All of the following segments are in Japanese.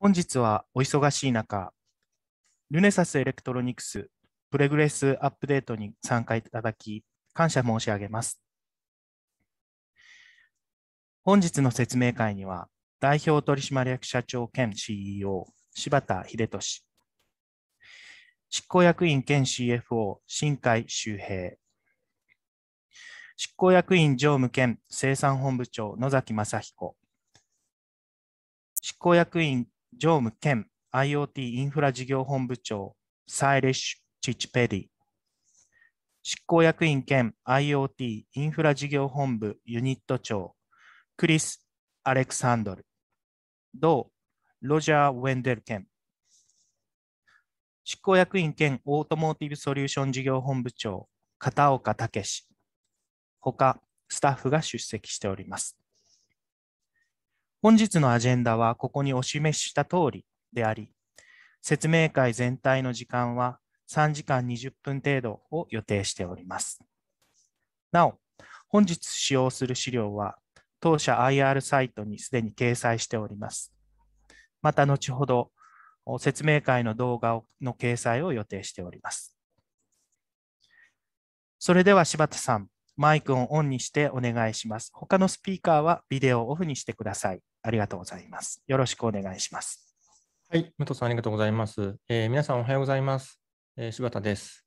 本日はお忙しい中、ルネサスエレクトロニクスプレグレスアップデートに参加いただき、感謝申し上げます。本日の説明会には、代表取締役社長兼 CEO、柴田秀俊、執行役員兼 CFO、新海周平、執行役員常務兼生産本部長、野崎正彦、執行役員常務兼 IoT インフラ事業本部長、サイレッシュ・チチペディ。執行役員兼 IoT インフラ事業本部ユニット長、クリス・アレクサンドル。同、ロジャー・ウェンデルケ執行役員兼オートモーティブソリューション事業本部長、片岡武他スタッフが出席しております。本日のアジェンダはここにお示しした通りであり、説明会全体の時間は3時間20分程度を予定しております。なお、本日使用する資料は当社 IR サイトにすでに掲載しております。また後ほど説明会の動画の掲載を予定しております。それでは柴田さん、マイクをオンにしてお願いします。他のスピーカーはビデオをオフにしてください。ありがとうございます。よろしくお願いします。はい、武藤さんありがとうございます。えー、皆さんおはようございます。えー、柴田です。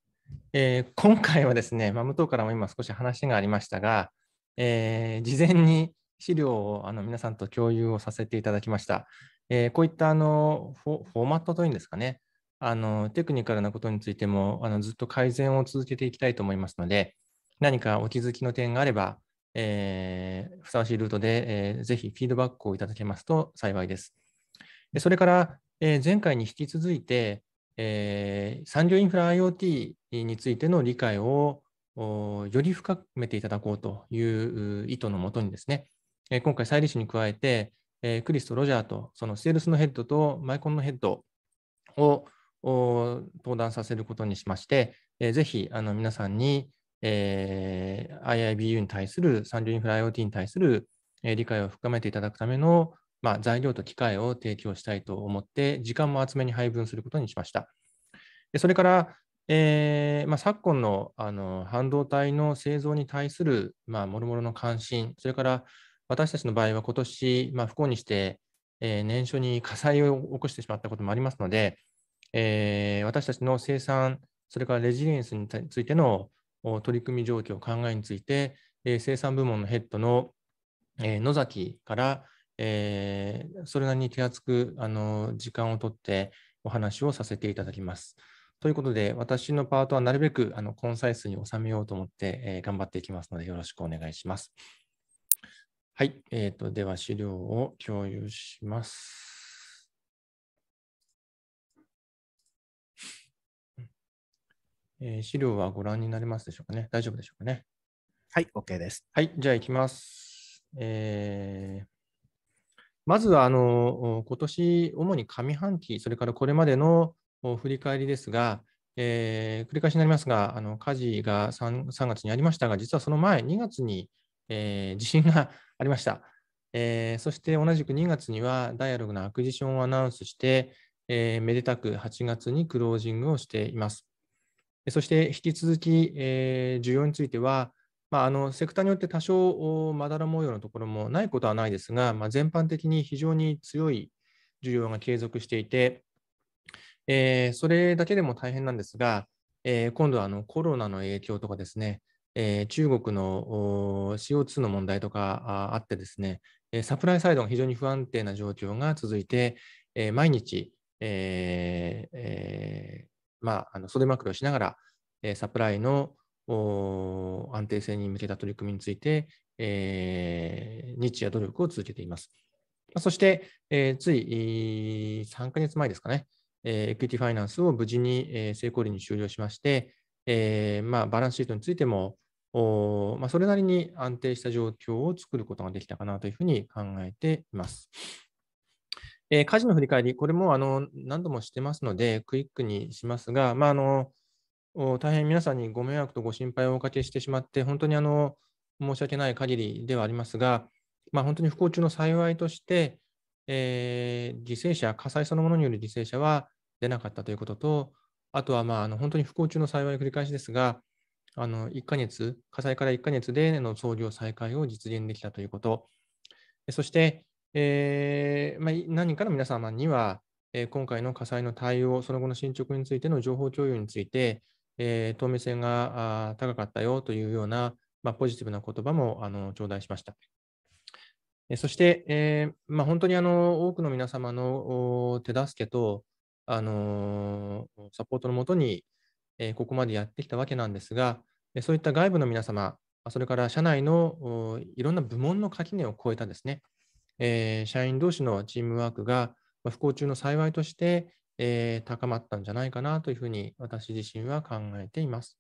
えー、今回はですね、まあ、武藤からも今少し話がありましたが、え事前に資料をあの皆さんと共有をさせていただきました。えこういったあのフォフォーマットというんですかね、あのテクニカルなことについてもあのずっと改善を続けていきたいと思いますので、何かお気づきの点があれば、えー、ふさわしいルートで、えー、ぜひフィードバックをいただけますと幸いです。でそれから、えー、前回に引き続いて、えー、産業インフラ IoT についての理解をより深めていただこうという意図のもとにですね、えー、今回、再利氏に加えて、えー、クリスとロジャーと、そのセールスのヘッドとマイコンのヘッドを登壇させることにしまして、えー、ぜひあの皆さんに、えー、IIBU に対する産業インフラ IoT に対する理解を深めていただくための、まあ、材料と機会を提供したいと思って、時間も厚めに配分することにしました。でそれから、えーまあ、昨今のあの半導体の製造に対する、まあ、もろもろの関心、それから私たちの場合は今年、まあ、不幸にして、えー、年初に火災を起こしてしまったこともありますので、えー、私たちの生産、それからレジリエンスについての取り組み状況、考えについて、えー、生産部門のヘッドの、えー、野崎から、えー、それなりに手厚くあの時間を取ってお話をさせていただきます。ということで、私のパートはなるべくあのコンサイスに収めようと思って、えー、頑張っていきますので、よろしくお願いします。はい、えーと、では資料を共有します。え資料はご覧になりますでしょうかね。大丈夫でしょうかね。はい、OK です。はい、じゃあ行きます。えー、まずはあの今年、主に上半期、それからこれまでの振り返りですが、えー、繰り返しになりますが、あの火事が 3, 3月にありましたが、実はその前、2月に、えー、地震が ありました、えー、そして同じく2月には、ダイアログのアクジションをアナウンスして、えめでたく8月にクロージングをしています。そして引き続き、えー、需要については、まあ、あのセクターによって多少まだら模様のところもないことはないですが、まあ、全般的に非常に強い需要が継続していて、えー、それだけでも大変なんですが、えー、今度はあのコロナの影響とかですね、えー、中国の CO2 の問題とかあってですね、サプライサイドが非常に不安定な状況が続いて、毎日、えーえまあ、あの袖まくりをしながら、えサプライの安定性に向けた取り組みについて、えー、日夜努力を続けています。そして、えー、つい3ヶ月前ですかね、えー、エクイティファイナンスを無事に、え成功率に終了しまして、えまあ、バランスシートについても、まあ、それなりに安定した状況を作ることができたかなというふうに考えています。えー、事の振り返り、これもあの何度もしてますので、クイックにしますが、まあ、あの大変皆さんにご迷惑とご心配をおかけしてしまって、本当にあの申し訳ない限りではありますが、まあ、本当に不幸中の幸いとして、えー、犠牲者、火災そのものによる犠牲者は出なかったということと、あとは、まあ、あの本当に不幸中の幸い繰り返しですが、あの1ヶ月、火災から1ヶ月での操業再開を実現できたということ、そして、えー、まあ、何人かの皆様には、えー、今回の火災の対応、その後の進捗についての情報共有について、えー、透明性が高かったよというような、まあ、ポジティブな言葉もあの頂戴しました。えそして、えまあ、本当にあの多くの皆様の手助けと、あのサポートのもとに、えここまでやってきたわけなんですが、そういった外部の皆様、それから社内のいろんな部門の垣根を超えたですね、えー、社員同士のチームワークが、ま不幸中の幸いとして、えー、高まったんじゃないかなというふうに私自身は考えています。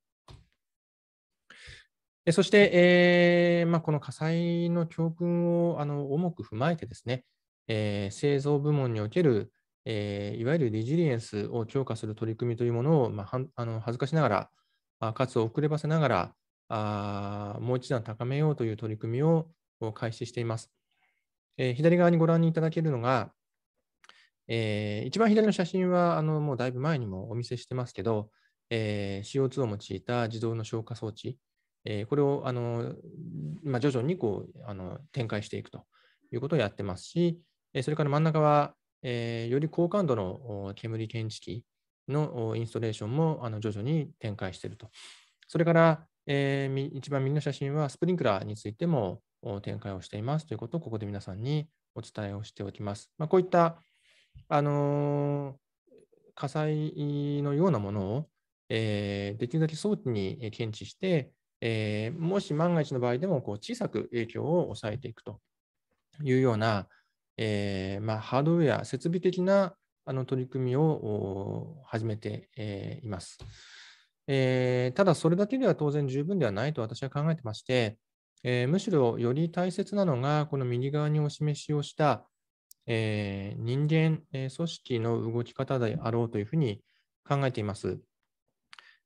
そして、えー、まあ、この火災の教訓をあの重く踏まえてですね、えー、製造部門における、えー、いわゆるリジリエンスを強化する取り組みというものを、まあ、あの恥ずかしながら、かつ遅ればせながらあ、もう一段高めようという取り組みを開始しています。えー、左側にご覧いただけるのが、えー、一番左の写真はあのもうだいぶ前にもお見せしてますけど、えー、CO2 を用いた自動の消火装置、えー、これをあの、まあ、徐々にこうあの展開していくということをやってますし、それから真ん中は、えー、より高感度の煙検知器のインストレーションもあの徐々に展開していると。それから、えー、一番右の写真はスプリンクラーについても、展開をしていますということをここで皆さんにお伝えをしておきます。まあ、こういった、あの火災のようなものを、えー、できるだけ早期に検知して、えー、もし万が一の場合でもこう小さく影響を抑えていくというような、えー、まあ、ハードウェア、設備的なあの取り組みを始めて、えいます、えただ、それだけでは当然十分ではないと私は考えてまして、えー、むしろより大切なのが、この右側にお示しをした、えー、人間、えー、組織の動き方であろうというふうに考えています。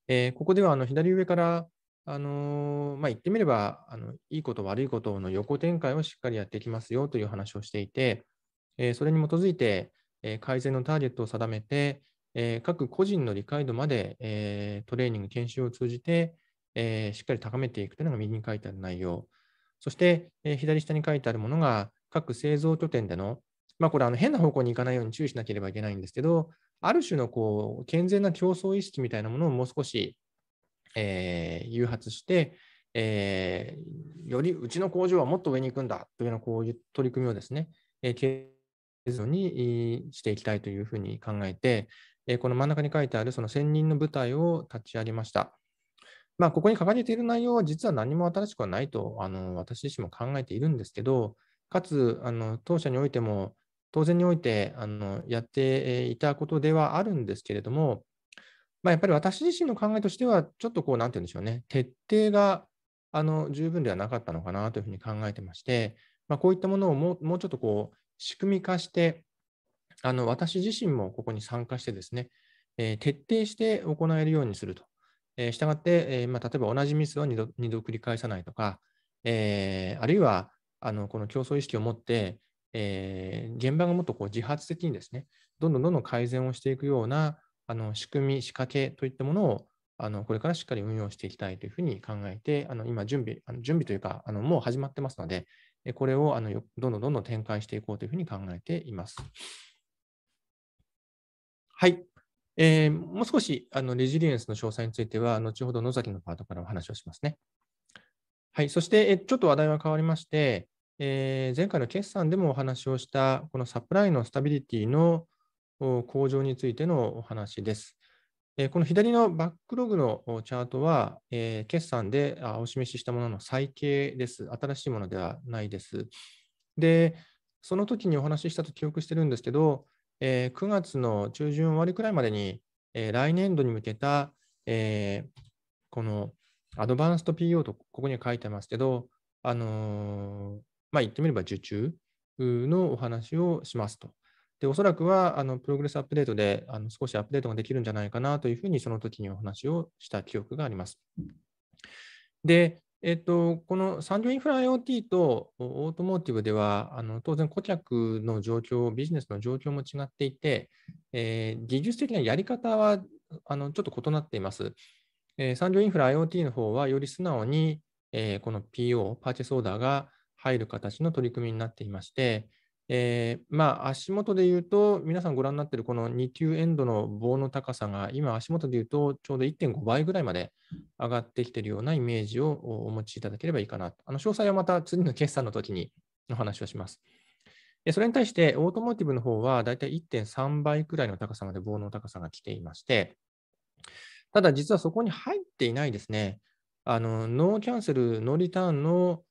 えここではあの左上から、あのまあ、言ってみればあの、いいこと悪いことの横展開をしっかりやっていきますよという話をしていて、えそれに基づいて、え改善のターゲットを定めて、え各個人の理解度まで、えトレーニング、研修を通じて、えしっかり高めていくというのが右に書いてある内容。そして、え左下に書いてあるものが、各製造拠点での、まあ、これあの変な方向に行かないように注意しなければいけないんですけど、ある種のこう健全な競争意識みたいなものをもう少し、えー、誘発して、えー、よりうちの工場はもっと上に行くんだというようなこういう取り組みをですね、えー、継にしていきたいというふうに考えて、えこの真ん中に書いてあるその専任の部隊を立ち上げました。まあ、ここに書かれている内容は実は何も新しくはないとあの私自身も考えているんですけど、かつあの当社においても当然においてあのやっていたことではあるんですけれども、まあ、やっぱり私自身の考えとしては、ちょっとこう、なんていうんでしょうね、徹底があの十分ではなかったのかなというふうに考えてまして、まあ、こういったものをもうもうちょっとこう仕組み化して、あの私自身もここに参加してですね、えー、徹底して行えるようにするとえー、したがって、えー、まあ、例えば同じミスを2度 ,2 度繰り返さないとか、えー、あるいはあのこの競争意識を持って、え現場がもっとこう自発的にですね、どんどんどんどん改善をしていくようなあの仕組み、仕掛けといったものをあのこれからしっかり運用していきたいというふうに考えて、あの今準備、あの準備というかあのもう始まってますので、これをあのどんどんどんどん展開していこうというふうに考えています。はい。えー、もう少しあのレジリエンスの詳細については、後ほど野崎のパートからお話をしますね。はい、そして、えちょっと話題は変わりまして、えー、前回の決算でもお話をした、このサプライのスタビリティの向上についてのお話です。えー、この左のバックログのチャートは、え決算でお示ししたものの再軽です。新しいものではないです。で、その時にお話ししたと記憶してるんですけど、えー、9月の中旬終わりくらいまでに、えー、来年度に向けた、えー、このアドバンスト PO とここには書いてますけど、あのー、まあ、言ってみれば受注のお話をしますと。で、おそらくはあのプログレスアップデートであの少しアップデートができるんじゃないかなというふうに、その時にお話をした記憶があります。で、えっと、この産業インフラ IoT とオートモーティブでは、あの当然顧客の状況、ビジネスの状況も違っていて、えー、技術的なやり方はあのちょっと異なっています。えー、産業インフラ IoT の方は、より素直に、えー、この PO、パーチェスオーダーが入る形の取り組みになっていまして、えー、まあ、足元で言うと、皆さんご覧になっているこの2級エンドの棒の高さが、今、足元で言うと、ちょうど1.5倍ぐらいまで上がってきているようなイメージをお持ちいただければいいかなと。あの詳細はまた次の決算の時にお話をします。それに対して、オートモーティブの方は、だいたい1.3倍くらいの高さまで棒の高さが来ていまして、ただ、実はそこに入っていないですね、あのノーキャンセル、ノーリターンの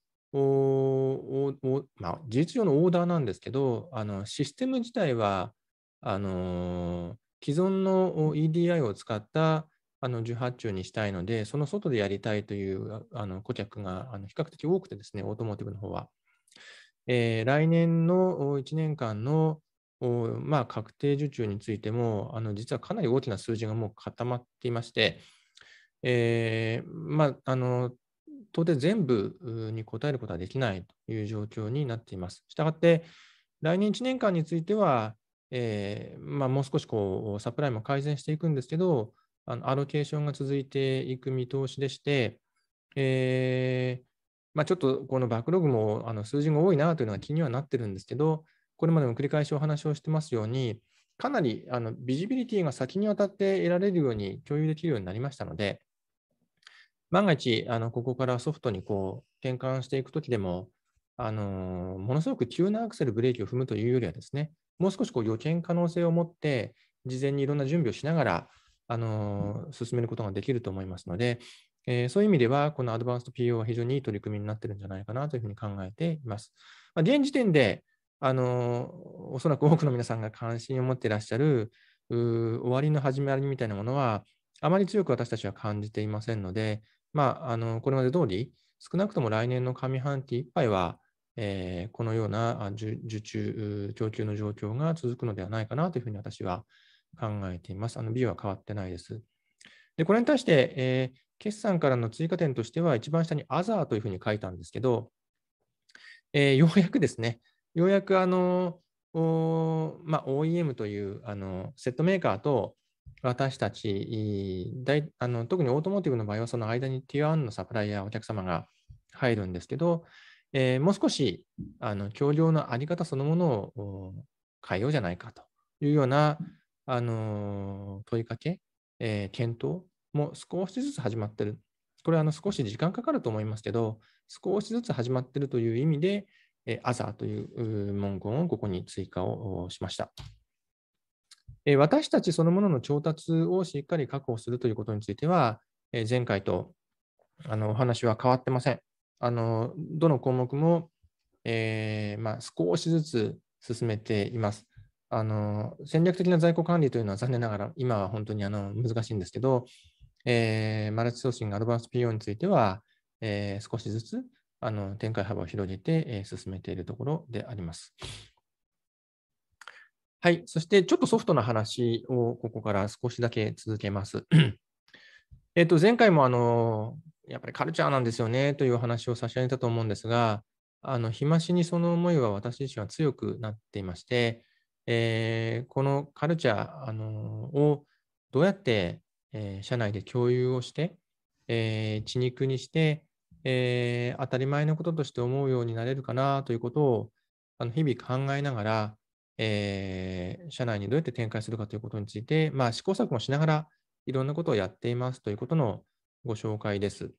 まあ、事実上のオーダーなんですけど、あのシステム自体はあの既存の EDI を使ったあの受発注にしたいので、その外でやりたいというあの顧客があの比較的多くてですね、オートモーティブの方は。えー、来年の1年間の、まあ、確定受注についても、あの実はかなり大きな数字がもう固まっていまして、えーまあ、あのトで全部に答えることはできないという状況になっています。したがって、来年1年間については、えー、まあ、もう少しこうサプライも改善していくんですけど、あのアロケーションが続いていく見通しでして、えー、まあ、ちょっとこのバックログもあの数字が多いなというのが気にはなってるんですけど、これまでも繰り返しお話をしてますように、かなりあのビジビリティが先にわたって得られるように共有できるようになりましたので、万が一、あのここからソフトにこう転換していくときでも、あのものすごく急なアクセル、ブレーキを踏むというよりはですね、もう少しこう予見可能性を持って、事前にいろんな準備をしながら、あの進めることができると思いますので、えー、そういう意味では、このアドバンスト PO は非常にいい取り組みになってるんじゃないかなというふうに考えています。まあ、現時点で、あのおそらく多くの皆さんが関心を持っていらっしゃる、終わりの始まりみたいなものは、あまり強く私たちは感じていませんので、まあ、あのこれまで通り、少なくとも来年の上半期いっぱいは、えー、このような受注、供給の状況が続くのではないかなというふうに私は考えています。あのビューは変わってないです。で、これに対して、えー、決算からの追加点としては、一番下にアザーというふうに書いたんですけど、えー、ようやくですね、ようやくあの、おまあ、OEM というあのセットメーカーと私たち、あの特にオートモーティブの場合は、その間に Tier1 のサプライヤー、お客様が入るんですけど、えー、もう少しあのの在り方そのものを変えようじゃないかというような、あの問いかけ、えー、検討も少しずつ始まってる。これはあの少し時間かかると思いますけど、少しずつ始まってるという意味で、アザーという文言をここに追加をしました。私たちそのものの調達をしっかり確保するということについては、前回とあのお話は変わってません。あのどの項目も、えー、まあ、少しずつ進めています。あの戦略的な在庫管理というのは残念ながら今は本当にあの難しいんですけど、えー、マルチソーシングアドバンス PO については、えー、少しずつあの展開幅を広げて、え進めているところであります。はい。そして、ちょっとソフトな話をここから少しだけ続けます。えっと、前回もあの、やっぱりカルチャーなんですよねという話を差し上げたと思うんですが、あの、日増しにその思いは私自身は強くなっていまして、えー、このカルチャー、あのをどうやって、えー、社内で共有をして、えー、血肉にして、えー、当たり前のこととして思うようになれるかなということをあの日々考えながら、えー、社内にどうやって展開するかということについて、まあ、試行錯誤しながらいろんなことをやっていますということのご紹介です。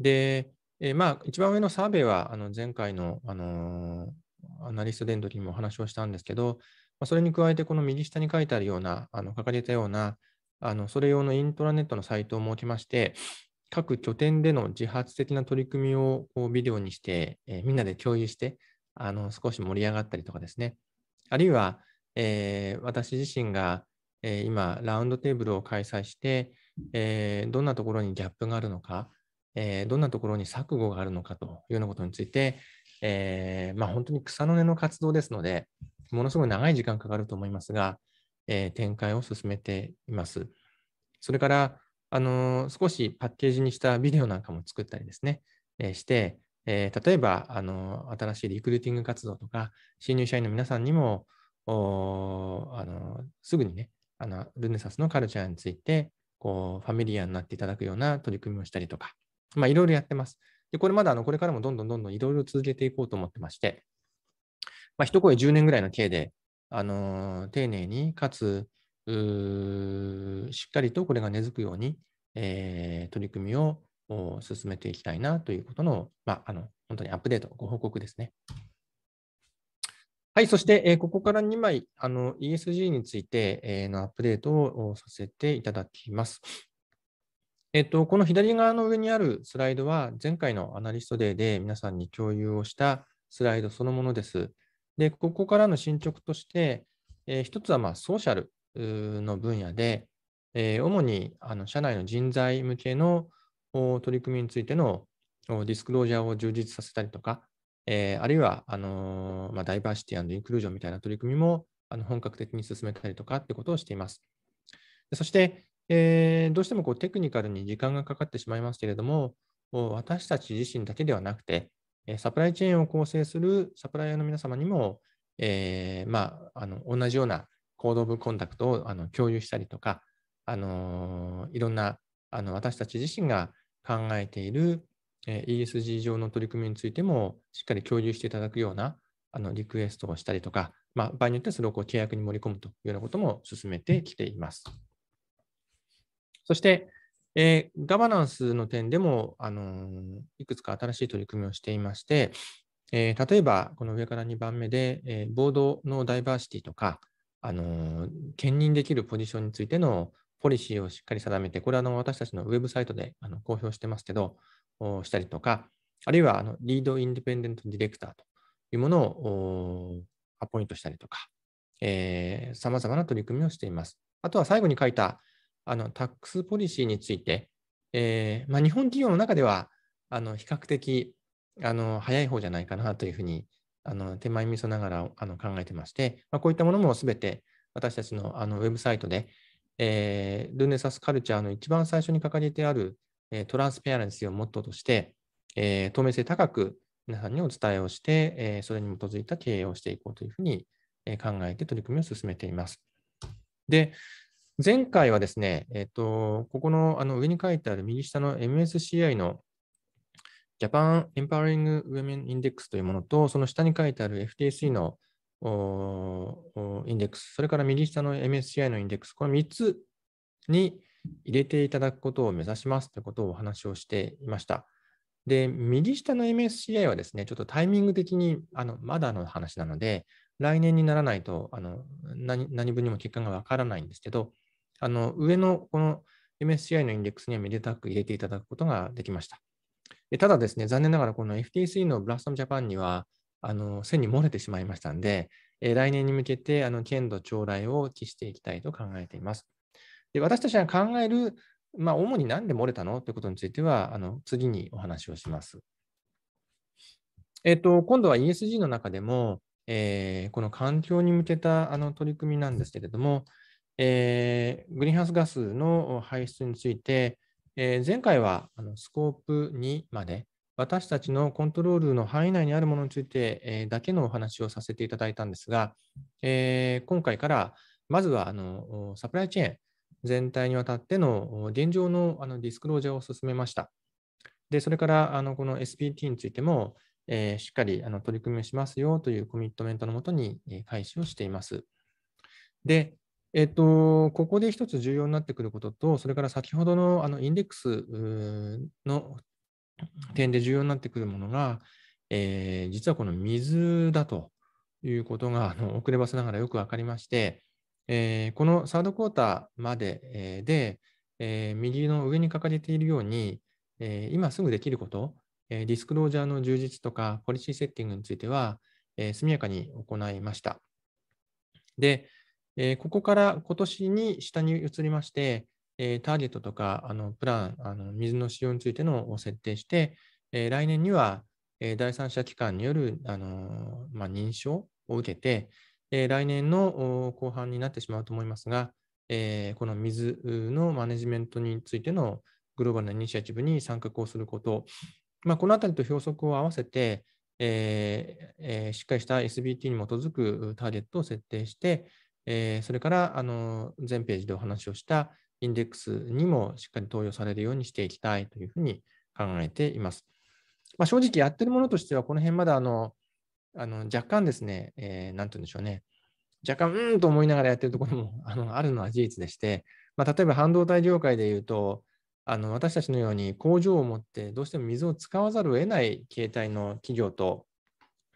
で、えー、まあ、一番上のサーベイはあの前回の、あのー、アナリスト伝の時にもお話をしたんですけど、まあ、それに加えてこの右下に書いてあるような、あの書かれたようなあの、それ用のイントラネットのサイトを設けまして、各拠点での自発的な取り組みをビデオにして、えー、みんなで共有して、あの少し盛り上がったりとかですね、あるいは、えー、私自身が、えー、今、ラウンドテーブルを開催して、えー、どんなところにギャップがあるのか、えどんなところに錯誤があるのかというようなことについて、えまあ、本当に草の根の活動ですので、ものすごい長い時間かかると思いますが、え展開を進めています。それから、あの少しパッケージにしたビデオなんかも作ったりですね、えして、えー、例えばあの新しいリクルーティング活動とか新入社員の皆さんにもあのすぐにねあのルネサスのカルチャーについてこうファミリアになっていただくような取り組みをしたりとか、まあ、いろいろやってます。でこれまだあのこれからもどんどんどんどんいろいろ続けていこうと思ってまして、まあ、一声10年ぐらいの計で、あの丁寧にかつしっかりとこれが根付くように、えー、取り組みを進めていきたいなということの、まあ、あの本当にアップデート、ご報告ですね。はい、そして、えここから2枚あの ESG について、えのアップデートをさせていただきます。えっと、この左側の上にあるスライドは、前回のアナリストデーで皆さんに共有をしたスライドそのものです。で、ここからの進捗として、えー、1つはまソーシャルの分野で、え主にあの社内の人材向けの取り組みについてのディスクロージャーを充実させたりとか、えー、あるいはあのー、まあ、ダイバーシティインクルージョンみたいな取り組みもあの本格的に進めたりとかってことをしています。でそして、えー、どうしてもこうテクニカルに時間がかかってしまいますけれども、私たち自身だけではなくて、サプライチェーンを構成するサプライヤーの皆様にも、えー、まあ、あの同じようなコード・オブ・コンタクトをあの共有したりとか、あのいろんなあの私たち自身が考えている ESG 上の取り組みについてもしっかり共有していただくようなあのリクエストをしたりとか、まあ、場合によってはそれをこう契約に盛り込むというようなことも進めてきています。そして、えー、ガバナンスの点でも、あのー、いくつか新しい取り組みをしていまして、えー、例えば、この上から2番目で、えボードのダイバーシティとか、あの兼任できるポジションについてのポリシーをしっかり定めて、これはあの私たちのウェブサイトであの公表してますけど、したりとか、あるいはあのリードインディペンデントディレクターというものをアポイントしたりとか、さまざまな取り組みをしています。あとは最後に書いたあのタックスポリシーについて、えー、まあ、日本企業の中ではあの比較的あの早い方じゃないかなというふうにあの手前味噌ながらあの考えてまして、まあ、こういったものもすべて私たちのあのウェブサイトでえー、ルネサスカルチャーの一番最初に掲げてある、えー、トランスペアレンシーをモットーとして、えー、透明性高く皆さんにお伝えをして、えそれに基づいた経営をしていこうというふうに考えて取り組みを進めています。で、前回はですね、えっ、と、ここのあの上に書いてある右下の MSCI のジャパンエンパワリングウェメンインデックスというものと、その下に書いてある f t s のインデックス、それから右下の MSCI のインデックス、この3つに入れていただくことを目指しますということをお話をしていました。で、右下の MSCI はですね、ちょっとタイミング的にあのまだの話なので、来年にならないとあの何何分にも結果がわからないんですけど、あの上のこの MSCI のインデックスにはめでたく入れていただくことができました。ただですね、残念ながらこの FTC のブラストムジャパンには、あの線に漏れてしまいましたんで、え来年に向けてあの剣道将来を期していきたいと考えています。で私たちが考える、まあ、主に何で漏れたのということについてはあの次にお話をします。えっ、ー、と、今度は ESG の中でも、えー、この環境に向けたあの取り組みなんですけれども、えー、グリーンハウスガスの排出について、え前回はあのスコープ2まで私たちのコントロールの範囲内にあるものについて、えだけのお話をさせていただいたんですが、え今回からまずはあのサプライチェーン全体にわたっての現状のあのディスクロージャーを進めました。でそれからあのこの SPT についても、えしっかりあの取り組みをしますよというコミットメントのもとに開始をしています。で、えっと、ここで一つ重要になってくることと、それから先ほどのあのインデックスの点で重要になってくるものが、えー、実はこの水だということがあの遅ればせながらよく分かりまして、えー、このサードクォーターまで、えで、えー、右の上に書かれているように、えー、今すぐできること、えー、ディスクロージャーの充実とかポリシーセッティングについては、えー、速やかに行いました。で、えー、ここから今年に下に移りまして、えターゲットとかあのプランあの、水の使用についてのを設定して、え来年には、え第三者機関によるあの、まあ、認証を受けて、え来年の後半になってしまうと思いますが、えこの水のマネジメントについてのグローバルなイニシアチブに参画をすること、まあ、このあたりと標則を合わせて、ええしっかりした SBT に基づくターゲットを設定して、えそれからあの前ページでお話をしたインデックスにもしっかり投与されるようにしていきたいというふうに考えています。まあ、正直やってるものとしては、この辺まだあのあの若干ですね、えー、て言うんでしょうね、若干、うんと思いながらやってるところも あのあるのは事実でして、まあ、例えば半導体業界でいうと、あの私たちのように工場を持ってどうしても水を使わざるを得ない形態の企業と、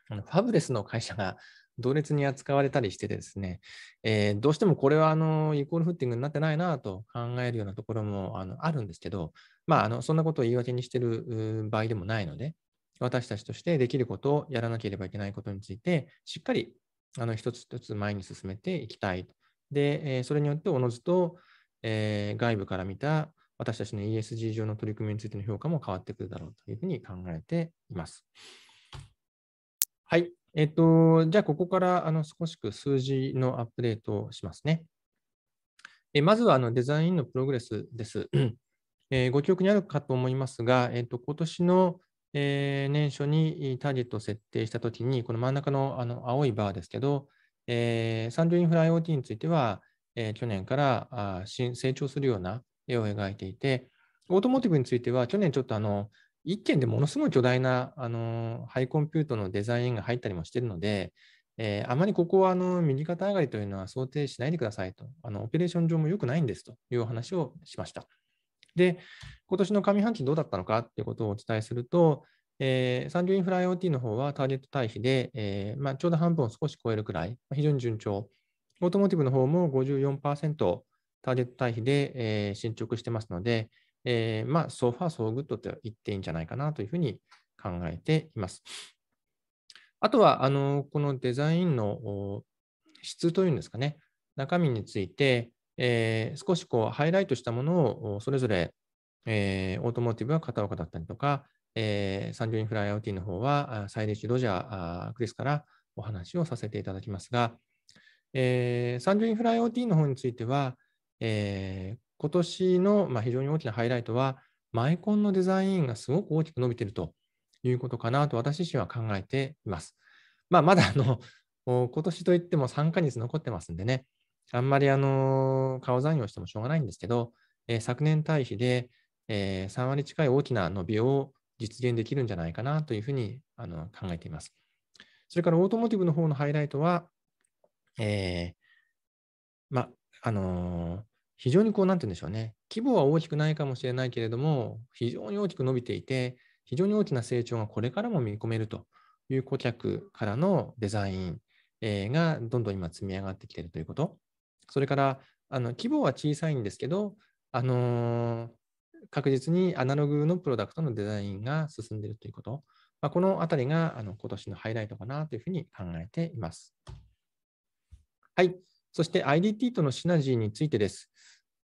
ファブレスの会社が同列に扱われたりしてですね、えー、どうしてもこれはあのイコールフッティングになってないなと考えるようなところもあのあるんですけど、まあ、あのそんなことを言い訳にしてる場合でもないので、私たちとしてできることをやらなければいけないことについて、しっかりあの一つ一つ前に進めていきたい。で、えー、それによっておのずと、えー、外部から見た私たちの ESG 上の取り組みについての評価も変わってくるだろうというふうに考えています。はい。えっと、じゃあ、ここからあの少しく数字のアップデートをしますね。えまずはあのデザインのプログレスです。えー、ご記憶にあるかと思いますが、えっと、今年の、え年初にターゲットを設定したときに、この真ん中のあの青いバーですけど、えー、ン業インフラ IoT については、えー、去年からあ成長するような絵を描いていて、オートモーティブについては、去年ちょっとあの1件でものすごい巨大なあのハイコンピュートのデザインが入ったりもしてるので、えー、あまりここはあの右肩上がりというのは想定しないでくださいと、あのオペレーション上も良くないんですというお話をしました。で、今年の上半期どうだったのかということをお伝えすると、えー、産業インフラ IoT の方はターゲット対比で、えー、まあ、ちょうど半分を少し超えるくらい、非常に順調。オートモーティブの方も54%ターゲット対比で、え進捗してますので、えー、まあ、ソファー、ソーグッドと言っていいんじゃないかなというふうに考えています。あとは、あの、このデザインの質というんですかね、中身について、えー、少しこうハイライトしたものをそれぞれ、えー、オートモーティブは片岡だったりとか、えー、ジ業インフラ IoT の方は、サイレッジ・ロジャー・クリスからお話をさせていただきますが、えー、ジ業インフラ IoT の方については、えー、今年のま非常に大きなハイライトは、マイコンのデザインがすごく大きく伸びているということかなと私自身は考えています。まあ、まだあの今年といっても3ヶ月残ってますんでね、あんまりあの顔残業してもしょうがないんですけど、え昨年対比で、え3割近い大きな伸びを実現できるんじゃないかなというふうにあの考えています。それからオートモーティブの方のハイライトは、えー、まあの非常にこう、なんて言うんでしょうね、規模は大きくないかもしれないけれども、非常に大きく伸びていて、非常に大きな成長がこれからも見込めるという顧客からのデザインがどんどん今積み上がってきているということ。それから、あの規模は小さいんですけど、あのー、確実にアナログのプロダクトのデザインが進んでいるということ。まあ、このあたりがあの今年のハイライトかなというふうに考えています。はい。そして IDT とのシナジーについてです。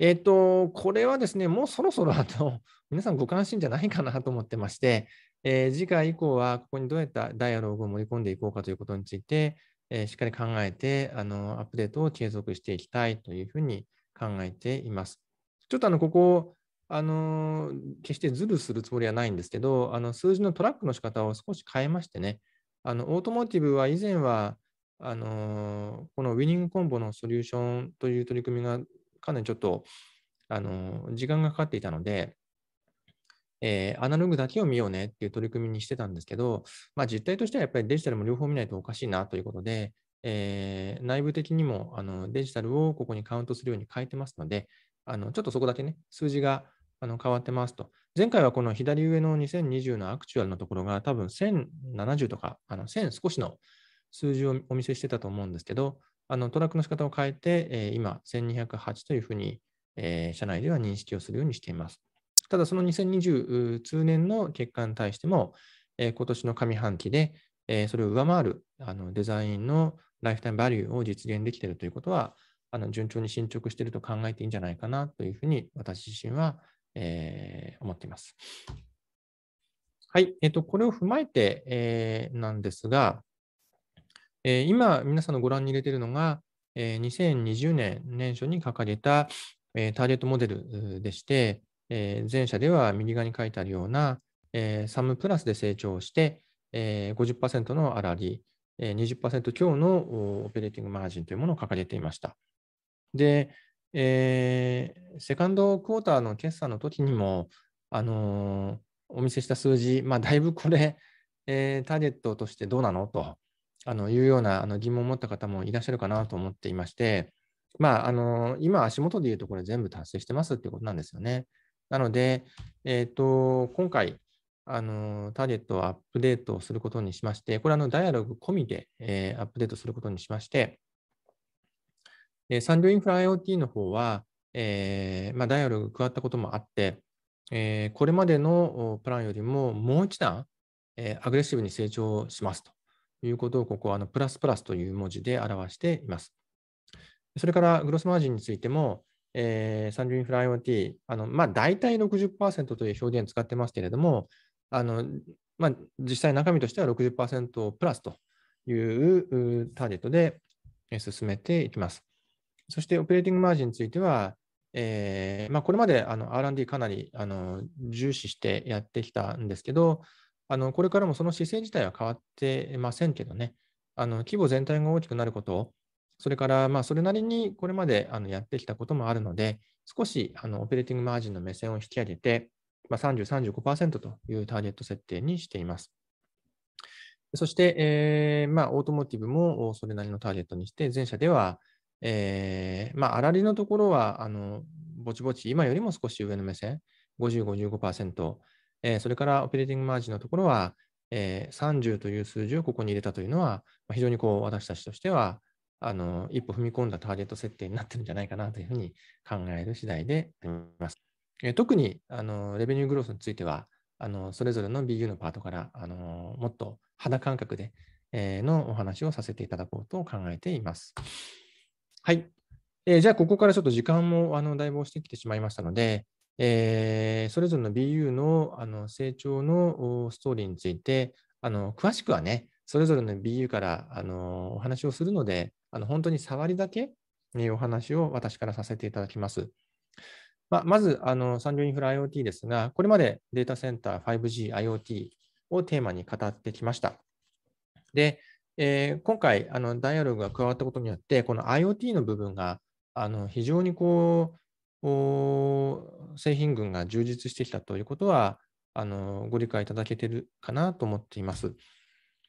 えっ、ー、と、これはですね、もうそろそろあと、皆さんご関心じゃないかなと思ってまして、えー、次回以降は、ここにどうやったダイアログを盛り込んでいこうかということについて、えー、しっかり考えてあの、アップデートを継続していきたいというふうに考えています。ちょっとあの、ここ、あの、決してズルするつもりはないんですけど、あの数字のトラックの仕方を少し変えましてね、あのオートモーティブは以前は、あのこのウィニングコンボのソリューションという取り組みがかなりちょっと、あの、時間がかかっていたので、えー、アナログだけを見ようねっていう取り組みにしてたんですけど、まあ、実態としてはやっぱりデジタルも両方見ないとおかしいなということで、えー、内部的にもあのデジタルをここにカウントするように変えてますので、あのちょっとそこだけね、数字があの変わってますと。前回はこの左上の2020のアクチュアルのところが多分1070とかあの1000少しの数字をお見せしてたと思うんですけど、あのトラックの仕方を変えて、えー、今、1208というふうに、えー、社内では認識をするようにしています。ただ、その2020通年の結果に対しても、えー、今年の上半期で、えー、それを上回るあのデザインのライフタイムバリューを実現できているということは、あの順調に進捗していると考えていいんじゃないかなというふうに私自身は、えー、思っています。はい、えーと、これを踏まえて、えー、なんですが、えー、今、皆さんのご覧に入れているのが、えー、2020年年初に掲げた、えー、ターゲットモデルでして、えー、前者では右側に書いてあるような、えー、サムプラスで成長して、えー、50%の粗利、えー、20%強のオペレーティングマージンというものを掲げていました。で、えー、セカンドクォーターの決算の時にも、あのー、お見せした数字、まあ、だいぶこれ、えー、ターゲットとしてどうなのと、あのいうようなあの疑問を持った方もいらっしゃるかなと思っていまして、まあ、あの今、足元でいうと、これ全部達成してますってことなんですよね。なので、えーと、今回あの、ターゲットをアップデートすることにしまして、これあの、ダイアログ込みで、えー、アップデートすることにしまして、えー、産業インフラ IoT の方は、えーまあ、ダイアログ加わったこともあって、えー、これまでのプランよりももう一段、えー、アグレッシブに成長しますということを、ここはあのプラスプラスという文字で表しています。それから、グロスマージンについても、えー、リ0インフラ IoT、あのまあ、大体60%という表現を使ってますけれども、あのまあ、実際中身としては60%プラスというターゲットで進めていきます。そして、オペレーティングマージンについては、えーまあ、これまであの R&D かなりあの重視してやってきたんですけど、あのこれからもその姿勢自体は変わってませんけどね、あの規模全体が大きくなることを、それからまあそれなりにこれまであのやってきたこともあるので、少しあのオペレーティングマージンの目線を引き上げて、まあ、30、35%というターゲット設定にしています。そして、えーまあ、オートモーティブもそれなりのターゲットにして、前者では、えーまあ、あらりのところはあのぼちぼち、今よりも少し上の目線、50、55%、えー、それからオペレーティングマージンのところは、えー、30という数字をここに入れたというのは、まあ、非常にこう私たちとしてはあの一歩踏み込んだターゲット設定になってるんじゃないかなというふうに考える次第であります。えー、特にあのレベニューグロースについてはあのそれぞれの BU のパートからあのもっと肌感覚で、えー、のお話をさせていただこうと考えています。はい。えー、じゃあ、ここからちょっと時間もあのだいぶ押してきてしまいましたので、えー、それぞれの BU のあの成長のストーリーについてあの詳しくはねそれぞれの BU からあのお話をするのであの本当に触りだけお話を私からさせていただきます。まあ、まずあの産業インフラ IoT ですがこれまでデータセンター 5G IoT をテーマに語ってきました。で、えー、今回あのダイアログが加わったことによってこの IoT の部分があの非常にこう製品群が充実してきたということはあのご理解いただけてるかなと思っています。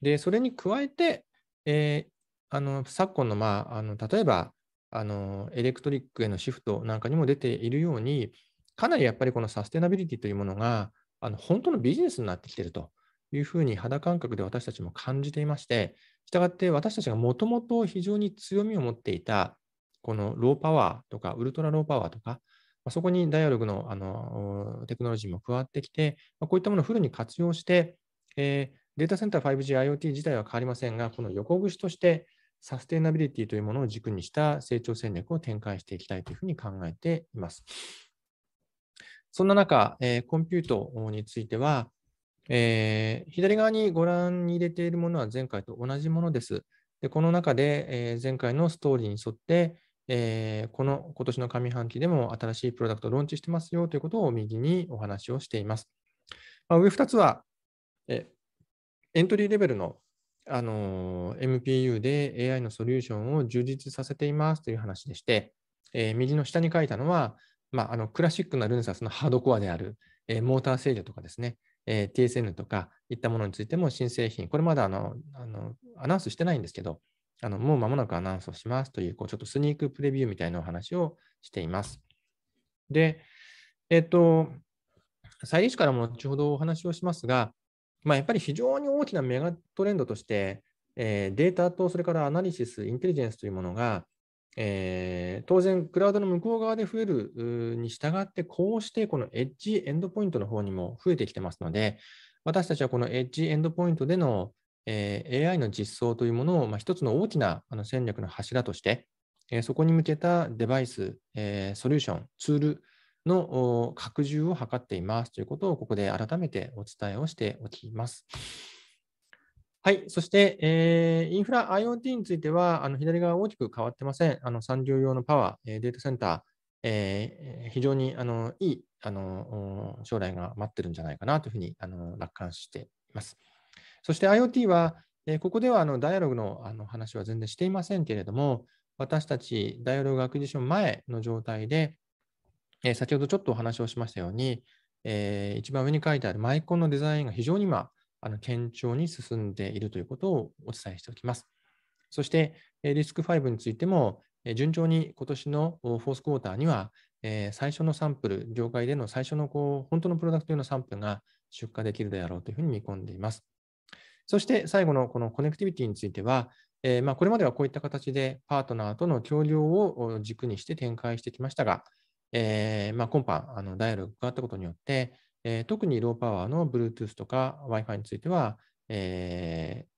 でそれに加えて、えー、あの昨今の,、まあ、あの例えばあのエレクトリックへのシフトなんかにも出ているようにかなりやっぱりこのサステナビリティというものがあの本当のビジネスになってきているというふうに肌感覚で私たちも感じていまして、したがって私たちがもともと非常に強みを持っていたこのローパワーとか、ウルトラローパワーとか、まあ、そこにダイアログのあのテクノロジーも加わってきて、まあ、こういったものをフルに活用して、えー、データセンター 5G、IoT 自体は変わりませんが、この横串としてサステイナビリティというものを軸にした成長戦略を展開していきたいというふうに考えています。そんな中、えー、コンピュートについては、えー、左側にご覧に入れているものは前回と同じものです。でこの中で、えー、前回のストーリーに沿って、えー、この今年の上半期でも新しいプロダクトをローンチしてますよということを右にお話をしています。まあ、上2つは、えエントリーレベルの、あの MPU で AI のソリューションを充実させていますという話でして、えー、右の下に書いたのは、まあ、あのクラシックなルンサスのハードコアである、えー、モーター制御とかですね、えー、TSN とかいったものについても新製品、これまだあのあのアナウンスしてないんですけど、あのもう間もなくアナウンスをしますという、こうちょっとスニークプレビューみたいなお話をしています。で、えっと、再利子からも後ほどお話をしますが、まあ、やっぱり非常に大きなメガトレンドとして、えー、データとそれからアナリシス、インテリジェンスというものが、えー、当然、クラウドの向こう側で増えるに従って、こうしてこのエッジエンドポイントの方にも増えてきてますので、私たちはこのエッジエンドポイントでのえ AI の実装というものを、まあ、一つの大きなあの戦略の柱として、えそこに向けたデバイス、えソリューション、ツールの拡充を図っていますということを、ここで改めてお伝えをしておきます。はい。そして、えー、インフラ IoT については、あの左側大きく変わってません。あの産業用のパワー、データセンター、えー、非常にあのいいあの将来が待ってるんじゃないかなというふうにあの楽観しています。そして IoT は、えここではあのダイアログのあの話は全然していませんけれども、私たちダイアログアクィション前の状態で、え先ほどちょっとお話をしましたように、えー、一番上に書いてあるマイコンのデザインが非常に今、あの堅調に進んでいるということをお伝えしておきます。そして、リスク5についても、順調に今年のフォースクォーターには、最初のサンプル、業界での最初のこう本当のプロダクト用のサンプルが出荷できるであろうというふうに見込んでいます。そして最後のこのコネクティビティについては、えー、まあ、これまではこういった形でパートナーとの協業を軸にして展開してきましたが、えー、まあ、今般あのダイヤルがあったことによって、えー、特にローパワーの Bluetooth とか Wi-Fi については、ええ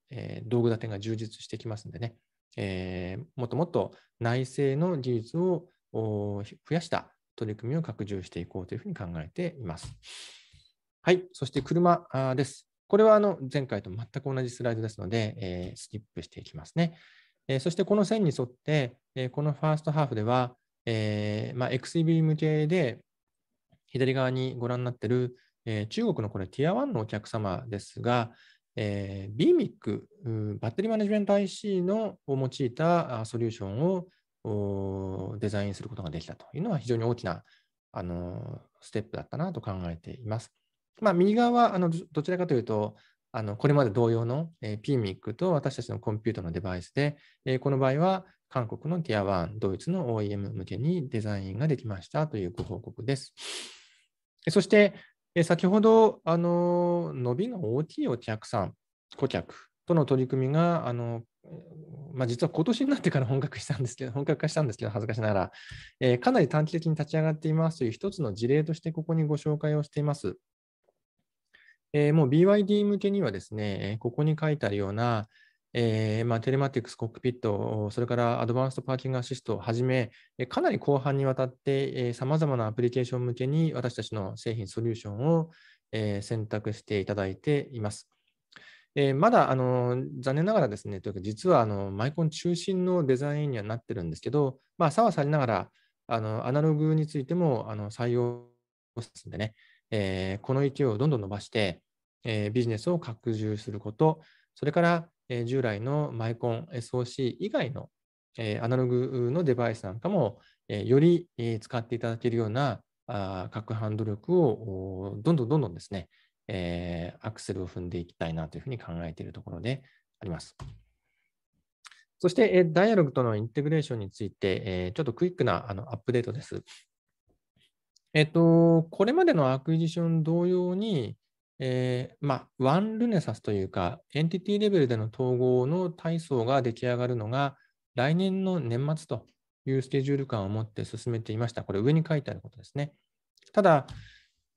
道具立てが充実してきますんでね、えもっともっと内製の技術を増やした取り組みを拡充していこうというふうに考えています。はい、そして車です。これはあの前回と全く同じスライドですので、えー、スキップしていきますね。えー、そしてこの線に沿って、えこのファーストハーフでは、えまあ、XEB 向けで左側にご覧になっている、え中国のこれティア1のお客様ですが、えー、BMIC、バッテリーマネジメント IC のを用いたソリューションをデザインすることができたというのは非常に大きなあのステップだったなと考えています。まあ、右側はあのどちらかというと、あのこれまで同様の、えー、PMIC と私たちのコンピュータのデバイスで、えー、この場合は韓国の Tier1、ドイツの OEM 向けにデザインができましたというご報告です。そして、えー、先ほど、あの伸びの大きいお客さん、顧客との取り組みが、あのまあ、実は今年になってから本格したんですけど、本格化したんですけど、恥ずかしながら、えー、かなり短期的に立ち上がっていますという一つの事例としてここにご紹介をしています。えー、もう BYD 向けにはですね、ここに書いてあるような、えーまあ、テレマティクス、コックピット、それからアドバンストパーキングアシストをはじめ、かなり後半にわたって、さまざまなアプリケーション向けに私たちの製品、ソリューションを、えー、選択していただいています。えー、まだあの残念ながらですね、というか実はあのマイコン中心のデザインにはなってるんですけど、まあ、差はさりながら、あのアナログについてもあの採用するんでね、えー、この勢いをどんどん伸ばして、えー、ビジネスを拡充すること、それから、えー、従来のマイコン SOC 以外の、えアナログのデバイスなんかも、えより、え使っていただけるようなあ各ハンド力をどんどんどんどんですね、えアクセルを踏んでいきたいなというふうに考えているところであります。そして、ダイアログとのインテグレーションについて、ちょっとクイックなあのアップデートです。えっと、これまでのアクイジション同様に、えー、まワンルネサスというか、エンティティレベルでの統合の体操が出来上がるのが、来年の年末というスケジュール感を持って進めていました。これ、上に書いてあることですね。ただ、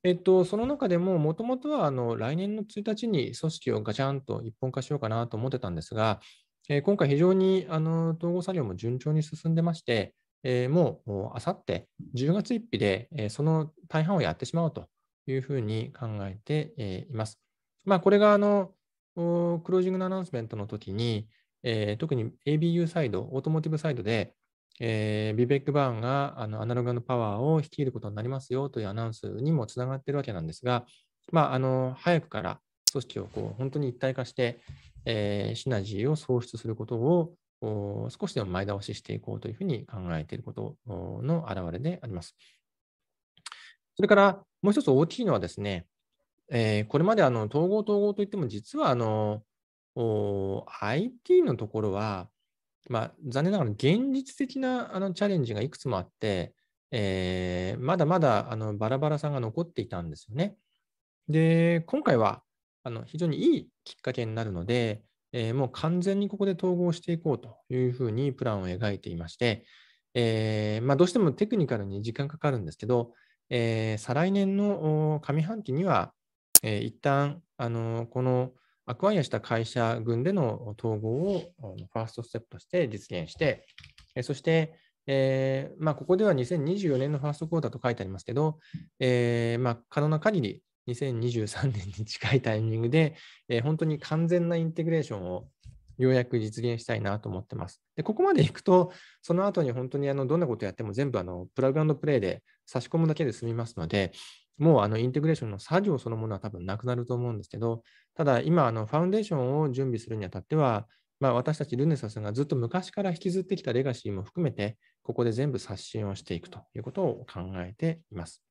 えっと、その中でも、もともとはあの来年の1日に組織をガチャンと一本化しようかなと思ってたんですが、えー、今回、非常にあの統合作業も順調に進んでまして、えー、もうあさって10月1日で、えー、その大半をやってしまうというふうに考えて、えー、います。まあ、これがあのクロージングのアナウンスメントの時に、えー、特に ABU サイド、オートモーティブサイドで、えー、ビベック・バーンがあのアナログのパワーを率いることになりますよというアナウンスにもつながっているわけなんですが、まあ、あの早くから組織をこう本当に一体化して、えー、シナジーを創出することを少しでも前倒ししていこうというふうに考えていることの表れであります。それからもう一つ大きいのはですね、えー、これまであの統合統合といっても実はあの IT のところは、まあ、残念ながら現実的なあのチャレンジがいくつもあって、えー、まだまだあのバラバラさが残っていたんですよね。で、今回はあの非常にいいきっかけになるので、えー、もう完全にここで統合していこうというふうにプランを描いていまして、えー、まあ、どうしてもテクニカルに時間かかるんですけど、えー、再来年の上半期には、えー、一旦あのこのアクワイアした会社群での統合をファーストステップとして実現して、えそして、えまあ、ここでは2024年のファーストクォーターと書いてありますけど、えまあ、可能な限り2023年に近いタイミングで、えー、本当に完全なインテグレーションをようやく実現したいなと思ってます。で、ここまで行くと、その後に本当にあのどんなことやっても全部あのプラグプレイで差し込むだけで済みますので、もうあのインテグレーションの作業そのものは多分なくなると思うんですけど、ただ今、あのファウンデーションを準備するにあたっては、まあ、私たちルネサスがずっと昔から引きずってきたレガシーも含めて、ここで全部刷新をしていくということを考えています。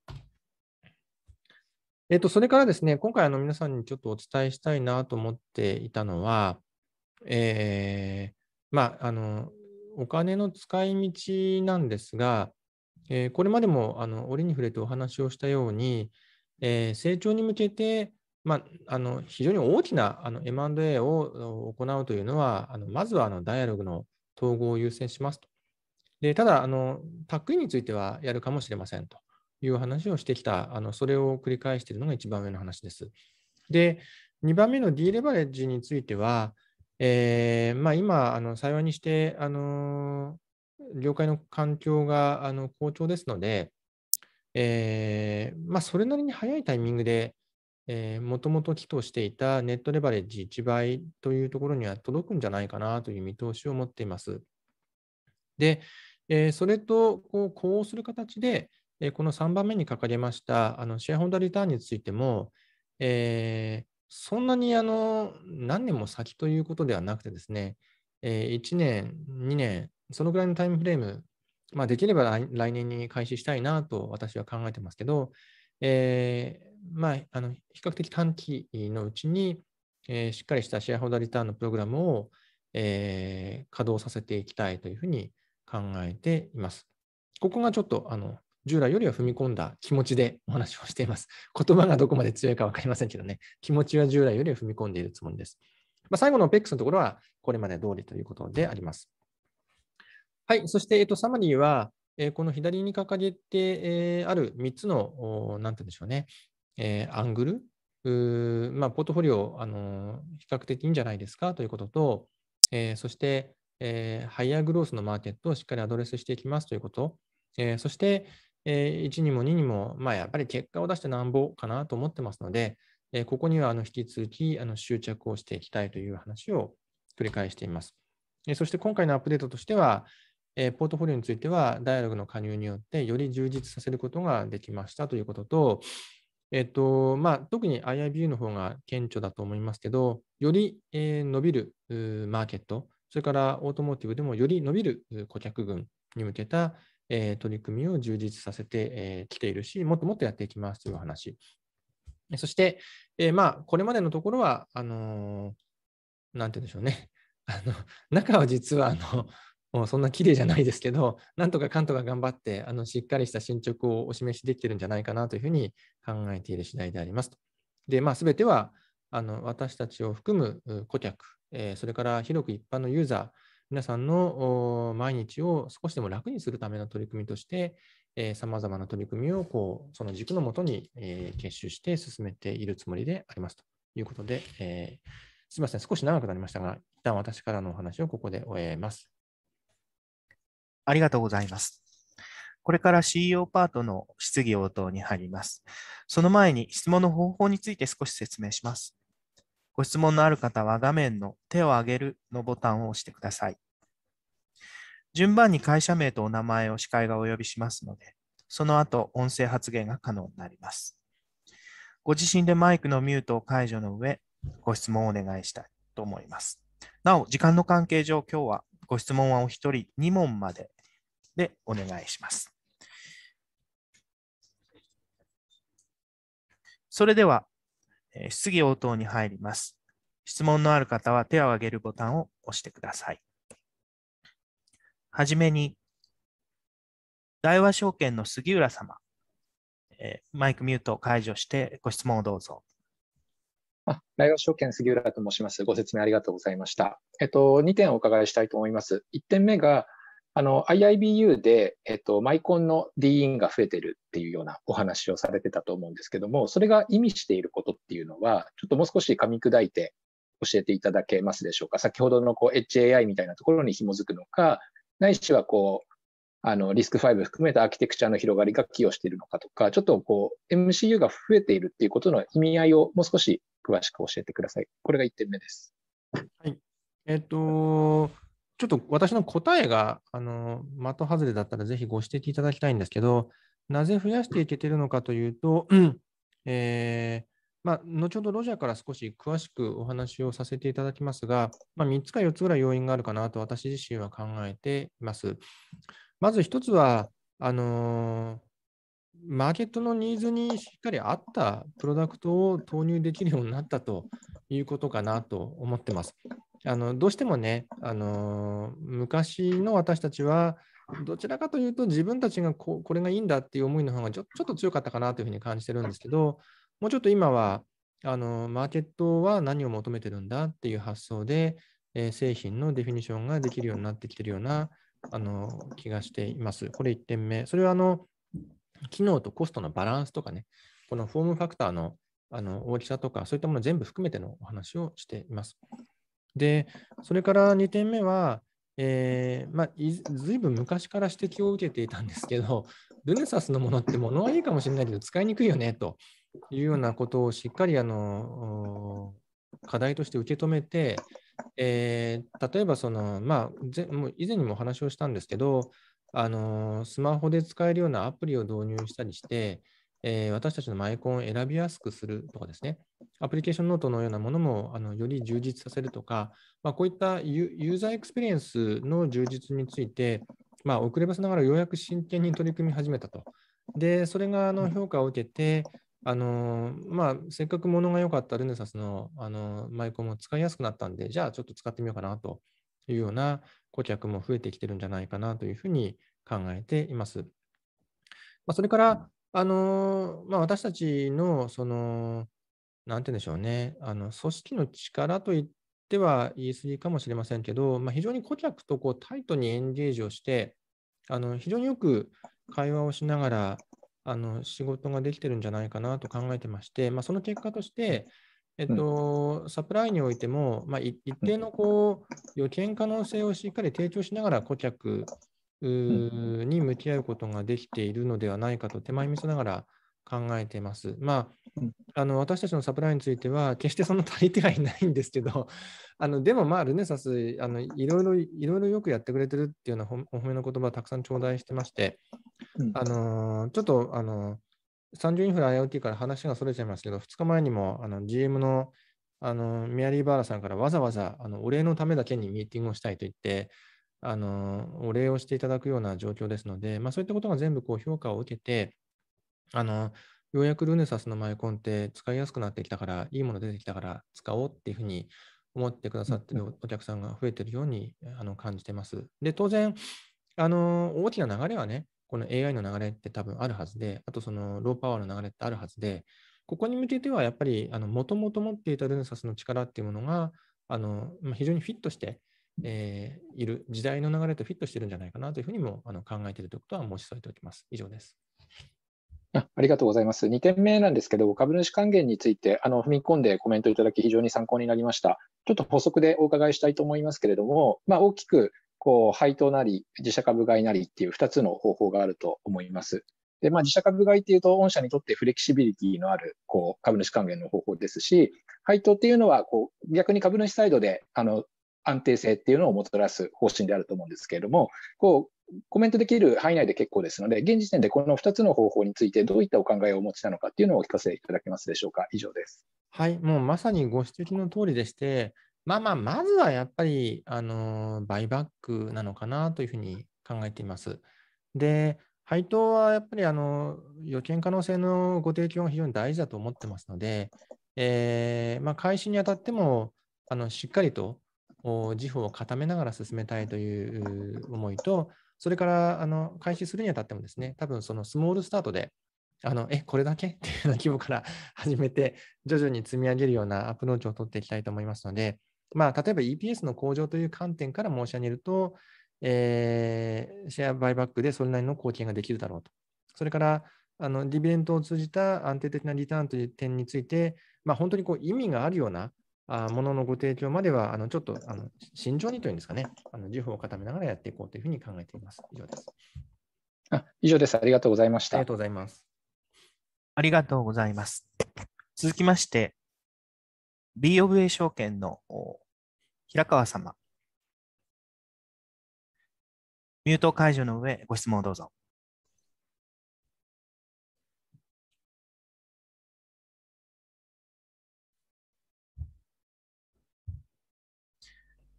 えっと、それからですね、今回あの皆さんにちょっとお伝えしたいなと思っていたのは、えー、まあ、あの、お金の使い道なんですが、えー、これまでもあの折に触れてお話をしたように、えー、成長に向けて、まあ、あの非常に大きなあの M&A を行うというのは、あのまずはあのダイアログの統合を優先しますと。でただあの、タックインについてはやるかもしれませんと。いう話をしてきた、あのそれを繰り返しているのが1番目の話です。で、2番目の D レバレッジについては、えーまあ、今、あの幸いにして、あの業界の環境があの好調ですので、えーまあ、それなりに早いタイミングで、もともと寄としていたネットレバレッジ1倍というところには届くんじゃないかなという見通しを持っています。で、えー、それとこう呼応する形で、この3番目に書かれましたあのシェアホルダーリターンについても、えー、そんなにあの何年も先ということではなくてですね、えー、1年、2年、そのぐらいのタイムフレーム、まあ、できれば来年に開始したいなと私は考えてますけど、えー、まあ、あの比較的短期のうちに、えー、しっかりしたシェアホルダーリターンのプログラムを、えー、稼働させていきたいというふうに考えています。ここがちょっとあの従来よりは踏み込んだ気持ちでお話をしています。言葉がどこまで強いか分かりませんけどね、気持ちは従来よりは踏み込んでいるつもりです。まあ、最後の OPEX のところはこれまで通りということであります。はい、そして、えっと、サマリーは、えこの左に掲げて、えある3つの、なんて言うんでしょうね、えアングルまあ、ポートフォリオ、あの比較的いいんじゃないですかということと、えー、そして、えー、ハイヤーグロースのマーケットをしっかりアドレスしていきますということ、えー、そして、え1にも2にも、まあ、やっぱり結果を出してなんぼかなと思ってますので、えここにはあの引き続きあの執着をしていきたいという話を繰り返しています。えそして今回のアップデートとしては、えポートフォリオについては、ダイアログの加入によってより充実させることができましたということと、えっとまあ、特に IIBU の方が顕著だと思いますけど、より、え伸びるマーケット、それからオートモーティブでもより伸びる顧客群に向けたえ取り組みを充実させて、えきているし、もっともっとやっていきますという話。そして、えまあ、これまでのところは、あのなんて言うんでしょうね。あの中は実はあのもうそんな綺麗じゃないですけど、なんとかかんとか頑張って、あのしっかりした進捗をお示しできてるんじゃないかなというふうに考えている次第でありますと。で、まあ、全てはあの私たちを含む顧客、えー、それから広く一般のユーザー、皆さんの毎日を少しでも楽にするための取り組みとして、さまざまな取り組みをこうその軸のもとに、えー、結集して進めているつもりでありますということで、えー、すみません、少し長くなりましたが、一旦私からのお話をここで終えます。ありがとうございます。これから CEO パートの質疑応答に入ります。その前に質問の方法について少し説明します。ご質問のある方は画面の手を挙げるのボタンを押してください。順番に会社名とお名前を司会がお呼びしますので、その後音声発言が可能になります。ご自身でマイクのミュートを解除の上、ご質問をお願いしたいと思います。なお、時間の関係上、今日はご質問はお一人2問まででお願いします。それでは、質疑応答に入ります。質問のある方は手を挙げるボタンを押してください。はじめに、大和証券の杉浦様、えマイクミュートを解除してご質問をどうぞ。大和証券杉浦と申します。ご説明ありがとうございました。えっと、2点お伺いしたいと思います。1点目が、あの、IIBU で、えっと、マイコンの D ンが増えてるっていうようなお話をされてたと思うんですけども、それが意味していることっていうのは、ちょっともう少し噛み砕いて教えていただけますでしょうか。先ほどのこう HAI みたいなところに紐づくのか、ないしはこう、あの、リスク5含めたアーキテクチャの広がりが寄与しているのかとか、ちょっとこう、MCU が増えているっていうことの意味合いをもう少し詳しく教えてください。これが1点目です。はい。えっ、ー、と、ちょっと私の答えが、あの、的外れだったらぜひご指摘いただきたいんですけど、なぜ増やしていけてるのかというと、えー、まあ、後ほどロジャーから少し詳しくお話をさせていただきますが、まあ、3つか4つぐらい要因があるかなと私自身は考えています。まず1つは、あのー、マーケットのニーズにしっかり合ったプロダクトを投入できるようになったということかなと思ってます。あのどうしてもね、あの昔の私たちは、どちらかというと自分たちがここれがいいんだっていう思いの方がちょちょっと強かったかなというふうに感じてるんですけど、もうちょっと今は、あのマーケットは何を求めてるんだっていう発想で、えー、製品のデフィニションができるようになってきてるようなあの気がしています。これ1点目。それはあの機能とコストのバランスとかね、このフォームファクターのあの大きさとか、そういったもの全部含めてのお話をしています。で、それから2点目は、えーまあ、ずいぶん昔から指摘を受けていたんですけど、ルネサスのものって物はいいかもしれないけど使いにくいよねというようなことをしっかりあの課題として受け止めて、えー、例えばその、まあ、もう以前にもお話をしたんですけどあの、スマホで使えるようなアプリを導入したりして、えー、私たちのマイコンを選びやすくするとかですね、アプリケーションノートのようなものもあのより充実させるとか、まあ、こういったユーザーエクスペリエンスの充実について、まあ、遅ればせながらようやく真剣に取り組み始めたと。で、それがあの評価を受けて、あのまあ、せっかくものが良かったルネサスのあのマイコンも使いやすくなったんで、じゃあちょっと使ってみようかなというような顧客も増えてきてるんじゃないかなというふうに考えています。まあ、それから、あのまあ、私たちの、その、なんて言うんでしょうね、あの組織の力といっては言い過ぎかもしれませんけど、まあ、非常に顧客とこうタイトにエンゲージをして、あの非常によく会話をしながらあの仕事ができてるんじゃないかなと考えてまして、まあ、その結果として、えっと、サプライにおいても、まあ、一定のこう予見可能性をしっかり提供しながら顧客に向き合うことができているのではないかと手前味噌ながら考えています。まあ、あの私たちのサプライについては決してそんな足りてはいないんですけど あのでもまあルネサスあのいろいろいろいろよくやってくれてるっていうようなお褒めの言葉をたくさん頂戴してまして、あのちょっとあの30インフラ IoT から話がそれちゃいますけど2日前にもあの GM のあのミアリー・バーラさんからわざわざあのお礼のためだけにミーティングをしたいと言ってあの、お礼をしていただくような状況ですので、まあ、そういったことが全部こう評価を受けて、あの、ようやくルネサスのマイコンって使いやすくなってきたから、いいもの出てきたから使おうっていうふうに思ってくださってるお客さんが増えてるようにあの感じてます。で、当然、あの、大きな流れはね、この AI の流れって多分あるはずで、あとそのローパワーの流れってあるはずで、ここに向けてはやっぱり、もともと持っていたルネサスの力っていうものが、あの非常にフィットして、えー、いる時代の流れとフィットしてるんじゃないかなというふうにもあの考えているということは申し添えておきます。以上です。あありがとうございます。2点目なんですけど、株主還元についてあの踏み込んでコメントいただき、非常に参考になりました。ちょっと補足でお伺いしたいと思いますけれども、まあ、大きくこう配当なり、自社株買いなりっていう2つの方法があると思います。で、まあ、自社株買いっていうと、御社にとってフレキシビリティのある、こう、株主還元の方法ですし、配当っていうのは、こう、逆に株主サイドで、あの、安定性っていうのをもたらす方針であると思うんですけれども、こうコメントできる範囲内で結構ですので、現時点でこの2つの方法について、どういったお考えをお持ちなのかっていうのをお聞かせいただけますでしょうか。以上です。はい、もうまさにご指摘の通りでして、まあまあ、まずはやっぱり、あの、バイバックなのかなというふうに考えています。で、配当はやっぱり、あの、予見可能性のご提供が非常に大事だと思ってますので、えー、まあ、開始にあたっても、あの、しっかりと、自負を固めながら進めたいという思いと、それからあの開始するにあたってもですね、多分そのスモールスタートで、あのえ、これだけ っていうような規模から 始めて、徐々に積み上げるようなアプローチを取っていきたいと思いますので、まあ、例えば EPS の向上という観点から申し上げると、えー、シェアバイバックでそれなりの貢献ができるだろうと。それから、あのディベントを通じた安定的なリターンという点について、まあ、本当にこう意味があるようなあもののご提供までは、あのちょっとあの慎重にというんですかね、あの自負を固めながらやっていこうというふうに考えています。以上です。あ以上です。ありがとうございました。ありがとうございます。ありがとうございます。続きまして、B of A 証券の平川様。ミュート解除の上、ご質問をどうぞ。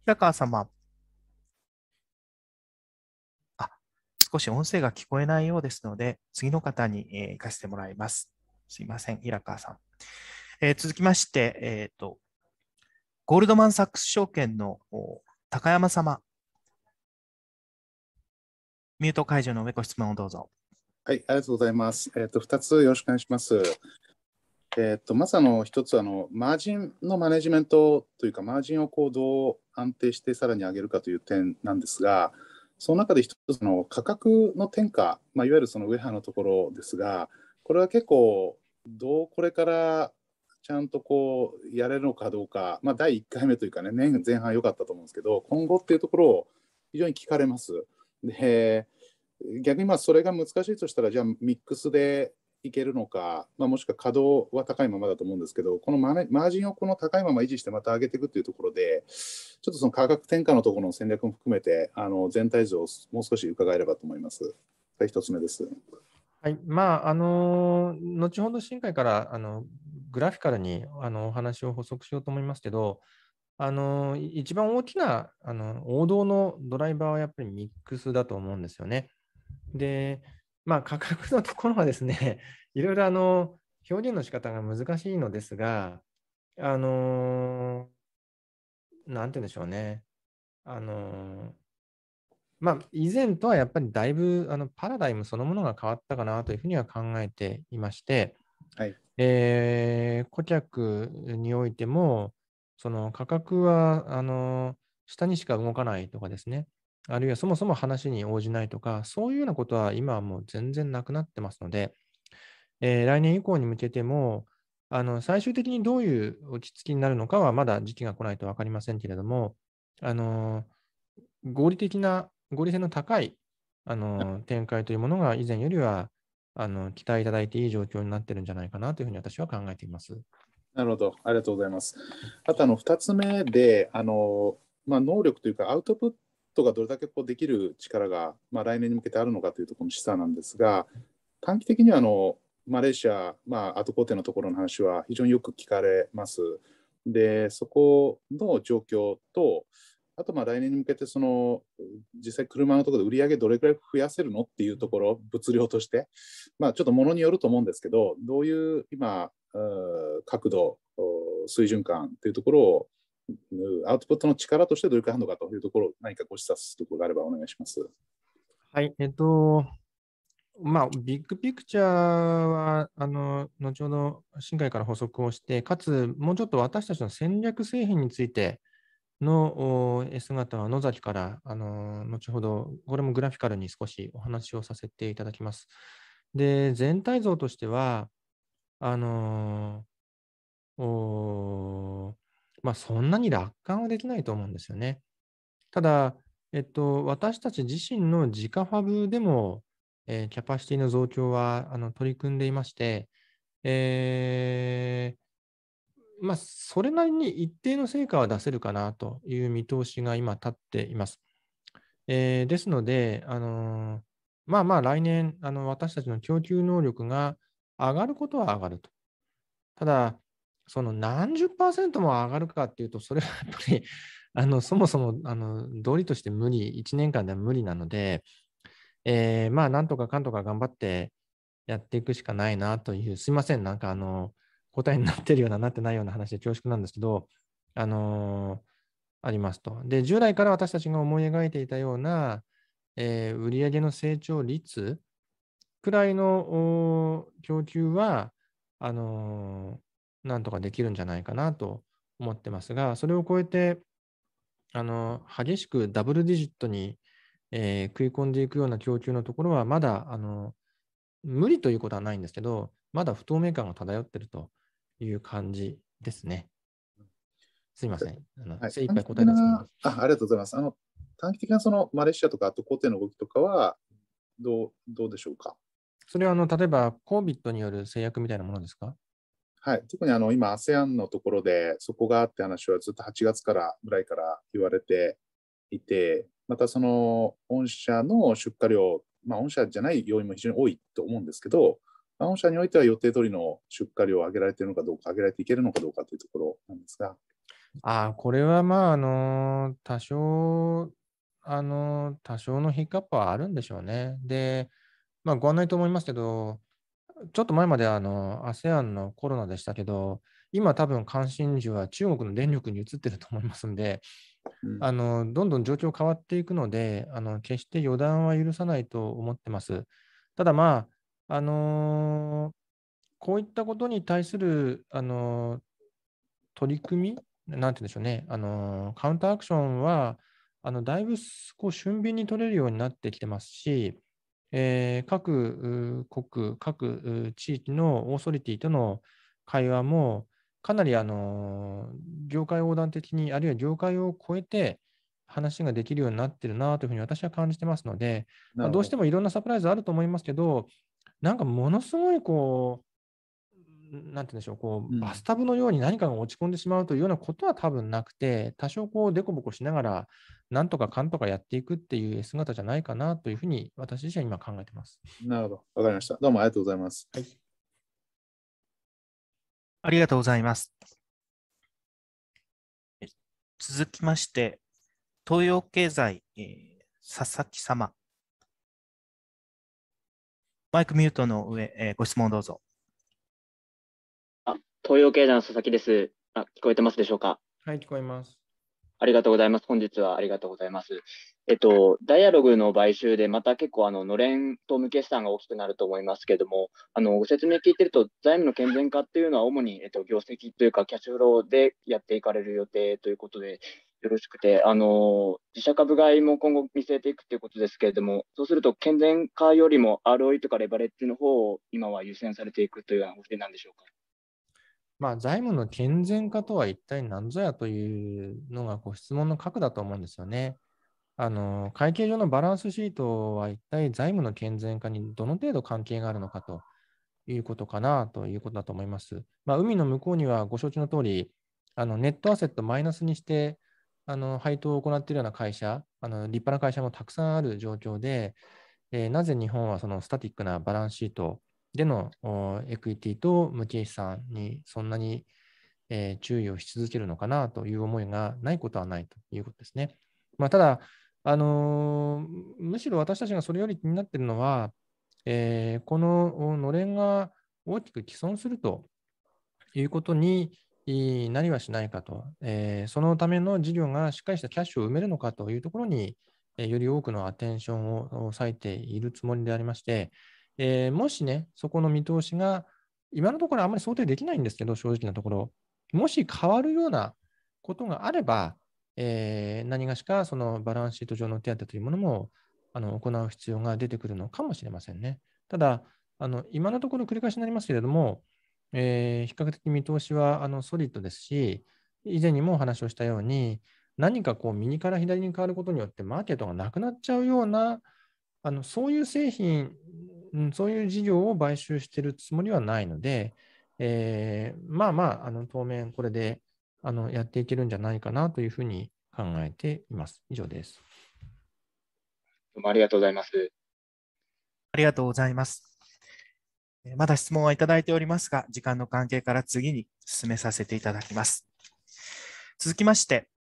平川様。あ、少し音声が聞こえないようですので、次の方に、えー、行かせてもらいます。すいません、平川さん。えー、続きまして、えっ、ー、と、ゴールドマン・サックス証券の高山様。ミュート解除の上ご質問をどうぞ。はい、ありがとうございます。えっ、ー、と、2つよろしくお願いします。えー、とまずあの一つあの、マージンのマネジメントというか、マージンをこうどう安定してさらに上げるかという点なんですが、その中で一つの価格の転嫁、まあ、いわゆるそのウェハのところですが、これは結構、どうこれからちゃんとこうやれるのかどうか、まあ、第1回目というかね、年前半良かったと思うんですけど、今後っていうところを非常に聞かれます。で逆にまあそれが難しいとしたら、じゃあミックスでいけるのか、まあ、もしくは稼働は高いままだと思うんですけど、このマージンをこの高いまま維持してまた上げていくというところで、ちょっとその価格転嫁のところの戦略も含めて、あの全体像をもう少し伺えればと思います。はい、1つ目です。はいまあ、あの後ほど深海からあのグラフィカルにあのお話を補足しようと思いますけど、あの一番大きなあの王道のドライバーはやっぱりミックスだと思うんですよね。で、まあ、価格のところはですね、いろいろあの表現の仕方が難しいのですが、あのー、なんて言うんでしょうね。あのー、まあ、以前とはやっぱりだいぶあのパラダイムそのものが変わったかなというふうには考えていまして、はいえー、顧客においても、その価格はあのー、下にしか動かないとかですね、あるいはそもそも話に応じないとか、そういうようなことは今はもう全然なくなってますので、えー、来年以降に向けても、あの最終的にどういう落ち着きになるのかはまだ時期が来ないと分かりませんけれども、あの合理的な、合理性の高いあの展開というものが以前よりはあの期待いただいていい状況になってるんじゃないかなというふうに私は考えています。なるほど、ありがとうございます。あとあの2つ目で、あのまあ、能力というか、アウトプットがどれだけこうできる力が、まあ、来年に向けてあるのかというところの示唆なんですが、短期的にはあのマレーシア、まあ、後工程のところの話は非常によく聞かれます。で、そこの状況と、あとまあ来年に向けてその実際車のところで売り上げどれくらい増やせるのっていうところ物量として、まあ、ちょっとものによると思うんですけどどういう今角度水準感というところをアウトプットの力としてどういうるのかというところ、何かご示唆するところがあればお願いします。はい、えっと、まあ、ビッグピクチャーは、あの、後ほど新海から補足をして、かつ、もうちょっと私たちの戦略製品についての姿は野崎から、あの、後ほど、これもグラフィカルに少しお話をさせていただきます。で、全体像としては、あの、おまあ、そんなに楽観はできないと思うんですよね。ただ、えっと、私たち自身の自家ファブでも、えー、キャパシティの増強はあの取り組んでいまして、えー、まあ、それなりに一定の成果は出せるかなという見通しが今立っています。えー、ですので、あのー、まあまあ来年、あの私たちの供給能力が上がることは上がると。ただ、その何十パーセントも上がるかっていうと、それはやっぱり、あのそもそもあの道理として無理、1年間では無理なので、えー、まあ、なんとかかんとか頑張ってやっていくしかないなという、すいません、なんかあの、答えになってるような、なってないような話で恐縮なんですけど、あのー、ありますと。で、従来から私たちが思い描いていたような、えー、売上の成長率くらいの供給は、あのーなんとかできるんじゃないかなと思ってますが、それを超えて、あの激しくダブルディジットに、えー、食い込んでいくような供給のところは、まだあの無理ということはないんですけど、まだ不透明感が漂っているという感じですね。すみません。あの、はい、精一杯答えますあ。ありがとうございます。あの短期的なそのマレーシアとか、あと工程の動きとかはどうどうでしょうか。それはあの例えば COVID による制約みたいなものですかはい、特にあの今、ASEAN のところで、そこがあって話はずっと8月からぐらいから言われていて、またその御社の出荷量、まあ、御社じゃない要因も非常に多いと思うんですけど、まあ、御社においては予定通りの出荷量を上げられているのかどうか、上げられていけるのかどうかというところなんですが。あこれはまあ、あの多少、あの多少のヒックアップはあるんでしょうね。で、まあ、ご案内と思いますけど、ちょっと前まであの ASEAN のコロナでしたけど、今多分関心事は中国の電力に移ってると思いますんで、あのどんどん状況変わっていくのであの、決して予断は許さないと思ってます。ただまあ、あのー、こういったことに対する、あのー、取り組み、なんて言うんでしょうね、あのー、カウンターアクションは、あのだいぶこう俊敏に取れるようになってきてますし、え各国、各地域のオーソリティとの会話も、かなりあの業界横断的に、あるいは業界を超えて話ができるようになってるなというふうに私は感じてますので、どまあ、どうしてもいろんなサプライズあると思いますけど、なんかものすごいこう、なんて言うんでしょう、こう、バスタブのように何かが落ち込んでしまうというようなことは多分なくて、多少こう、でこぼこしながら、なんとかかんとかやっていくっていう姿じゃないかなというふうに、私自身は今考えてます。なるほど、わかりました。どうもありがとうございます。はい、ありがとうございます。続きまして、東洋経済、えー、佐々木様。マイクミュートの上、えー、ご質問どうぞ。東洋経済の佐々木です。あ、聞こえてますでしょうか。はい、聞こえます。ありがとうございます。本日はありがとうございます。えっと、ダイアログの買収で、また結構、あの、のれんと無決算が大きくなると思いますけれども、あの、ご説明聞いてると、財務の健全化っていうのは、主に、えっと、業績というか、キャッシュフローでやっていかれる予定ということで、よろしくて、あの、自社株買いも今後見据えていくということですけれども、そうすると、健全化よりも ROE とかレバレッジの方を今は優先されていくというようなお話なんでしょうか。まあ、財務の健全化とは一体何ぞやというのがご質問の核だと思うんですよね。あの会計上のバランスシートは一体財務の健全化にどの程度関係があるのかということかなということだと思います。まあ、海の向こうにはご承知の通り、あのネットアセットマイナスにしてあの配当を行っているような会社、あの立派な会社もたくさんある状況で、えー、なぜ日本はそのスタティックなバランスシートでのエクイティと無形資産にそんなに、注意をし続けるのかなという思いがないことはないということですね。まあ、ただ、あのー、むしろ私たちがそれより気になっているのは、えー、こののれんが大きく毀損するということになりはしないかと、えー、そのための事業がしっかりしたキャッシュを埋めるのかというところに、えより多くのアテンションを割いているつもりでありまして、えー、もしね、そこの見通しが、今のところあんまり想定できないんですけど、正直なところ、もし変わるようなことがあれば、えー、何がしかそのバランスシート上の手当というものもあの行う必要が出てくるのかもしれませんね。ただ、あの今のところ繰り返しになりますけれども、えー、比較的見通しはあのソリッドですし、以前にもお話をしたように、何かこう右から左に変わることによってマーケットがなくなっちゃうような、あのそういう製品うん、そういう事業を買収してるつもりはないので、えー、まあまあ、あの当面これであのやっていけるんじゃないかなというふうに考えています。以上です。どうもありがとうございます。ありがとうございます。まだ質問はいただいておりますが、時間の関係から次に進めさせていただきます。続きまして、